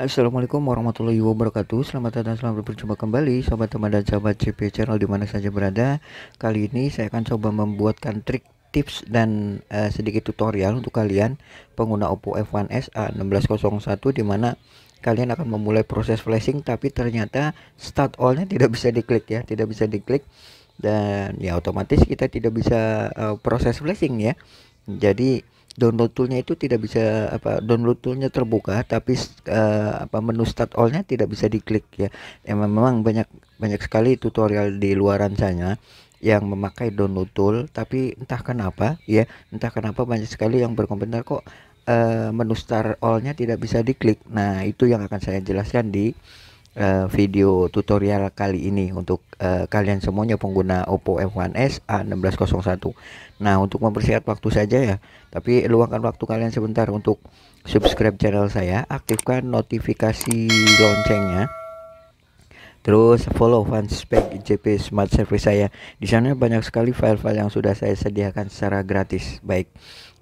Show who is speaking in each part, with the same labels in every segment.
Speaker 1: Assalamualaikum warahmatullahi wabarakatuh Selamat datang selamat berjumpa kembali Sobat teman dan sahabat CP Channel dimana saja berada Kali ini saya akan coba membuatkan trik tips dan uh, sedikit tutorial untuk kalian pengguna Oppo F1s A1601 dimana kalian akan memulai proses flashing tapi ternyata start allnya tidak bisa diklik ya tidak bisa diklik dan ya otomatis kita tidak bisa uh, proses flashing ya jadi download toolnya itu tidak bisa apa download toolnya terbuka tapi uh, apa menu start allnya tidak bisa diklik ya, ya emang memang banyak banyak sekali tutorial di luaran sana yang memakai download tool tapi entah kenapa ya entah kenapa banyak sekali yang berkomentar kok uh, menu start allnya tidak bisa diklik nah itu yang akan saya jelaskan di uh, video tutorial kali ini untuk uh, kalian semuanya pengguna Oppo F1s A1601 nah untuk mempersingkat waktu saja ya tapi luangkan waktu kalian sebentar untuk subscribe channel saya aktifkan notifikasi loncengnya Terus follow fanspec JP Smart Service saya. Di sana banyak sekali file-file yang sudah saya sediakan secara gratis. Baik,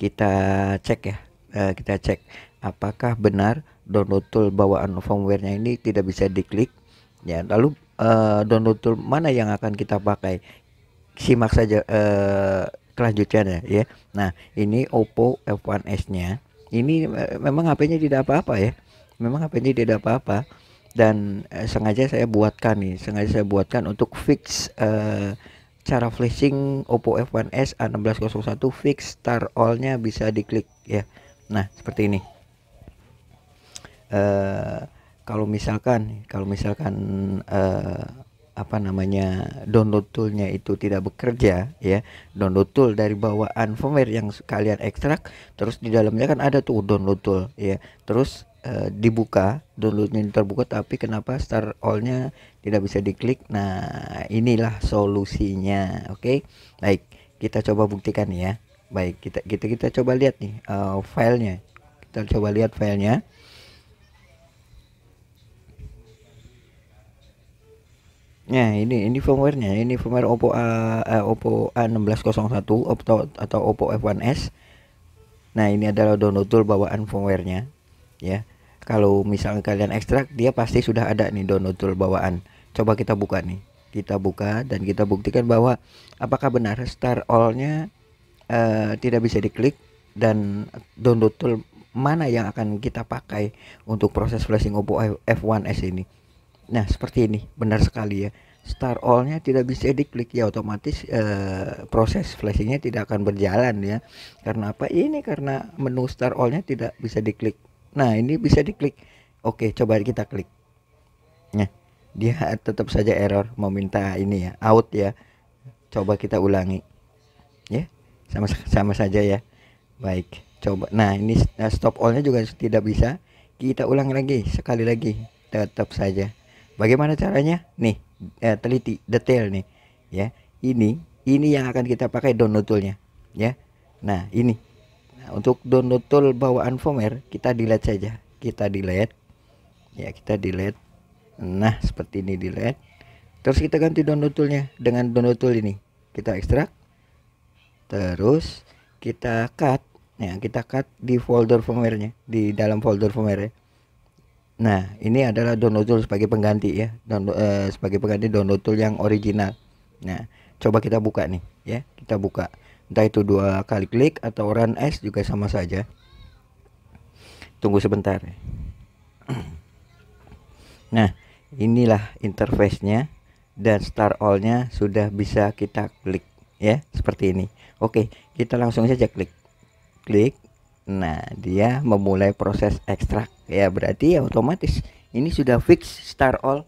Speaker 1: kita cek ya. Uh, kita cek apakah benar download tool bawaan firmware-nya ini tidak bisa diklik ya lalu uh, download tool mana yang akan kita pakai simak saja uh, kelanjutannya ya nah ini Oppo F1s nya ini uh, memang HP-nya tidak apa-apa ya memang HP-nya tidak apa-apa dan uh, sengaja saya buatkan nih sengaja saya buatkan untuk fix uh, cara flashing Oppo F1s A1601 fix star all nya bisa diklik ya nah seperti ini Eh, kalau misalkan kalau misalkan uh, apa namanya download toolnya itu tidak bekerja ya download tool dari bawaan firmware yang kalian ekstrak terus di dalamnya kan ada tuh download tool ya terus uh, dibuka downloadnya terbuka tapi kenapa start allnya tidak bisa diklik nah inilah solusinya oke okay? baik kita coba buktikan ya baik kita kita kita coba lihat nih uh, filenya kita coba lihat filenya Nah, ini ini firmware ini firmware Oppo A eh, Oppo A1601 atau atau Oppo F1s. Nah, ini adalah download tool bawaan firmware ya. Kalau misalnya kalian ekstrak, dia pasti sudah ada nih download tool bawaan. Coba kita buka nih. Kita buka dan kita buktikan bahwa apakah benar start Allnya nya eh, tidak bisa diklik dan download tool mana yang akan kita pakai untuk proses flashing Oppo F1s ini. Nah, seperti ini, benar sekali ya. start all-nya tidak bisa diklik ya otomatis e, proses flashingnya tidak akan berjalan ya. Karena apa? Ini karena menu start all-nya tidak bisa diklik. Nah, ini bisa diklik. Oke, coba kita klik. Nah, dia tetap saja error mau minta ini ya, out ya. Coba kita ulangi. Ya, sama sama saja ya. Baik, coba. Nah, ini eh, stop all-nya juga tidak bisa. Kita ulang lagi sekali lagi tetap saja Bagaimana caranya? Nih, eh, teliti detail nih, ya. Ini, ini yang akan kita pakai download toolnya, ya. Nah, ini. Nah, untuk download tool bawaan Fomer, kita delete saja, kita delete, ya kita delete. Nah, seperti ini delete. Terus kita ganti download toolnya dengan download tool ini. Kita ekstrak, terus kita cut, ya kita cut di folder firmware di dalam folder firmware. Nah, ini adalah download tool sebagai pengganti ya, download eh, sebagai pengganti download tool yang original. Nah, coba kita buka nih ya, kita buka. Entah itu dua kali klik atau run as juga sama saja. Tunggu sebentar. Nah, inilah interface-nya dan start all-nya sudah bisa kita klik ya, seperti ini. Oke, kita langsung saja klik. Klik. Nah, dia memulai proses ekstrak ya berarti ya otomatis ini sudah fix start all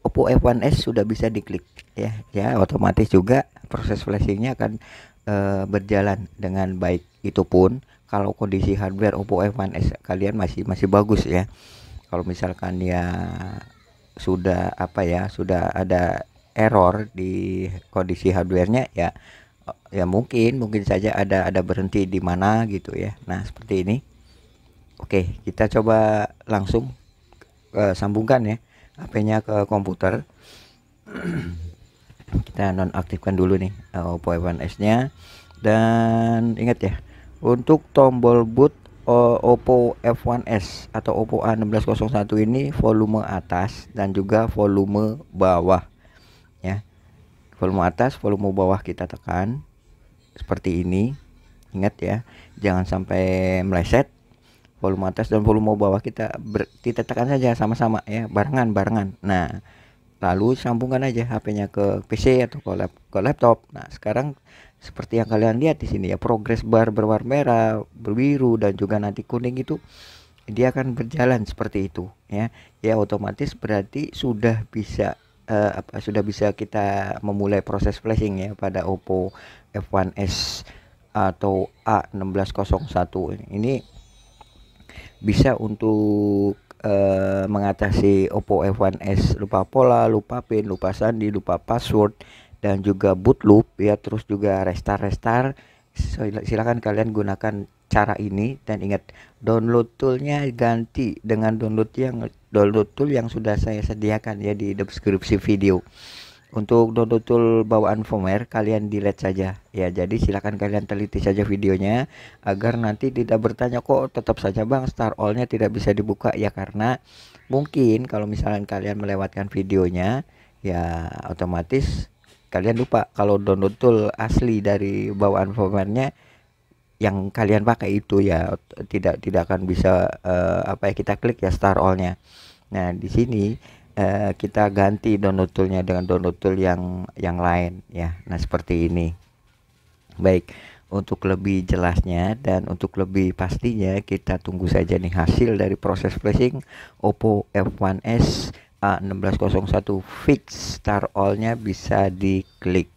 Speaker 1: Oppo F1s sudah bisa diklik ya ya otomatis juga proses flashingnya akan e, berjalan dengan baik itu pun kalau kondisi hardware Oppo F1s kalian masih masih bagus ya kalau misalkan ya sudah apa ya sudah ada error di kondisi hardwarenya ya ya mungkin mungkin saja ada ada berhenti di mana gitu ya nah seperti ini Oke, kita coba langsung uh, sambungkan ya HP-nya ke komputer. kita nonaktifkan dulu nih uh, Oppo f s nya dan ingat ya, untuk tombol boot eh, Oppo F1S atau Oppo A1601 ini volume atas dan juga volume bawah ya. Volume atas, volume bawah kita tekan seperti ini. Ingat ya, jangan sampai meleset volume atas dan volume bawah kita ber, tekan saja sama-sama ya barengan barengan nah lalu sambungkan aja HP-nya ke PC atau ke, lap, ke laptop nah sekarang seperti yang kalian lihat di sini ya progress bar berwarna merah berbiru dan juga nanti kuning itu dia akan berjalan seperti itu ya ya otomatis berarti sudah bisa uh, apa sudah bisa kita memulai proses flashing ya pada Oppo F1s atau A1601 ini bisa untuk eh, mengatasi Oppo F1s lupa pola, lupa pin, lupa sandi, lupa password dan juga boot loop ya terus juga restart restart silakan kalian gunakan cara ini dan ingat download toolnya ganti dengan download yang download tool yang sudah saya sediakan ya di deskripsi video untuk download tool bawaan firmware kalian delete saja ya jadi silahkan kalian teliti saja videonya agar nanti tidak bertanya kok tetap saja bang star allnya tidak bisa dibuka ya karena mungkin kalau misalnya kalian melewatkan videonya ya otomatis kalian lupa kalau download tool asli dari bawaan firmware-nya yang kalian pakai itu ya tidak tidak akan bisa uh, apa ya kita klik ya star nya nah di sini Eh, kita ganti download toolnya dengan download tool yang yang lain ya nah seperti ini baik untuk lebih jelasnya dan untuk lebih pastinya kita tunggu saja nih hasil dari proses flashing Oppo F1s A1601 fix star all nya bisa diklik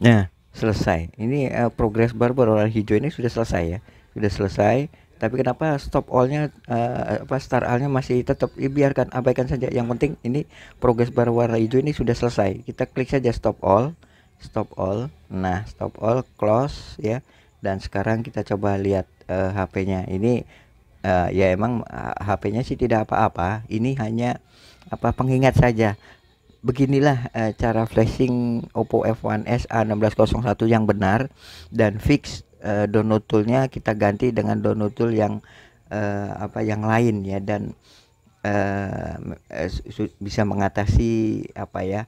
Speaker 1: Nah, selesai. Ini uh, eh, progress bar berwarna hijau ini sudah selesai ya. Sudah selesai. Tapi kenapa stop all-nya uh, apa start all-nya masih tetap biarkan abaikan saja. Yang penting ini progress bar warna hijau ini sudah selesai. Kita klik saja stop all. Stop all. Nah, stop all close ya. Dan sekarang kita coba lihat uh, eh, HP-nya. Ini uh, ya emang uh, HP-nya sih tidak apa-apa. Ini hanya apa pengingat saja Beginilah uh, cara flashing Oppo F1s A1601 yang benar dan fix uh, download toolnya kita ganti dengan download tool yang uh, apa yang lain ya dan uh, bisa mengatasi apa ya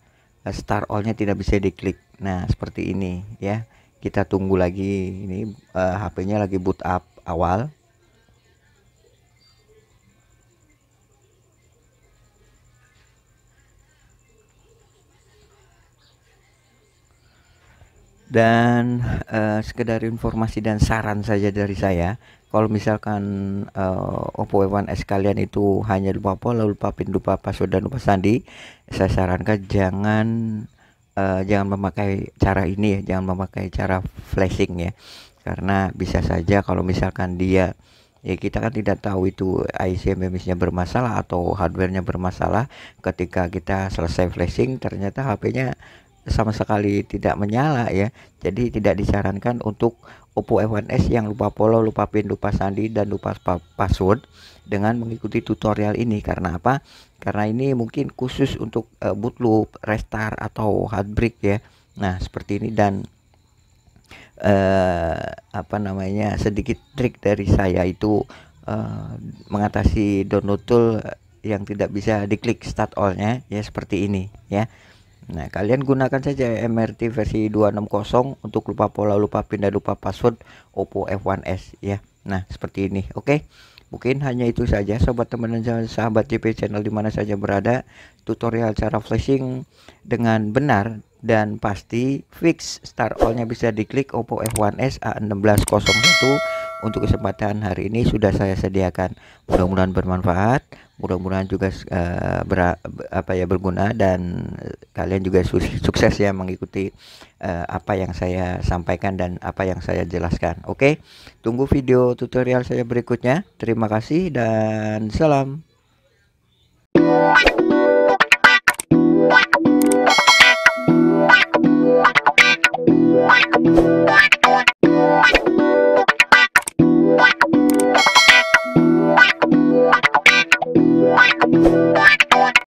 Speaker 1: star all-nya tidak bisa diklik. Nah, seperti ini ya. Kita tunggu lagi ini uh, HP-nya lagi boot up awal. dan uh, sekedar informasi dan saran saja dari saya kalau misalkan uh, Oppo One 1 s kalian itu hanya lupa pola lupa pin lupa password dan lupa sandi saya sarankan jangan uh, jangan memakai cara ini ya jangan memakai cara flashing ya karena bisa saja kalau misalkan dia ya kita kan tidak tahu itu IC nya bermasalah atau hardwarenya bermasalah ketika kita selesai flashing ternyata HP-nya sama sekali tidak menyala ya jadi tidak disarankan untuk Oppo F1s yang lupa follow lupa pin lupa sandi dan lupa password dengan mengikuti tutorial ini karena apa karena ini mungkin khusus untuk uh, boot loop restart atau hard break ya nah seperti ini dan uh, apa namanya sedikit trik dari saya itu uh, mengatasi download tool yang tidak bisa diklik start all-nya ya seperti ini ya Nah, kalian gunakan saja MRT versi 260 untuk lupa pola, lupa pindah, lupa password Oppo F1s ya. Nah, seperti ini. Oke. Okay? Mungkin hanya itu saja sobat teman dan sahabat TV channel dimana saja berada Tutorial cara flashing dengan benar dan pasti fix start all-nya bisa diklik Oppo F1s A1601 Untuk kesempatan hari ini sudah saya sediakan Mudah-mudahan bermanfaat mudah-mudahan juga uh, eh, ber, apa ya berguna dan kalian juga su sukses ya mengikuti uh, apa yang saya sampaikan dan apa yang saya jelaskan. Oke, tunggu video tutorial saya berikutnya. Terima kasih dan salam.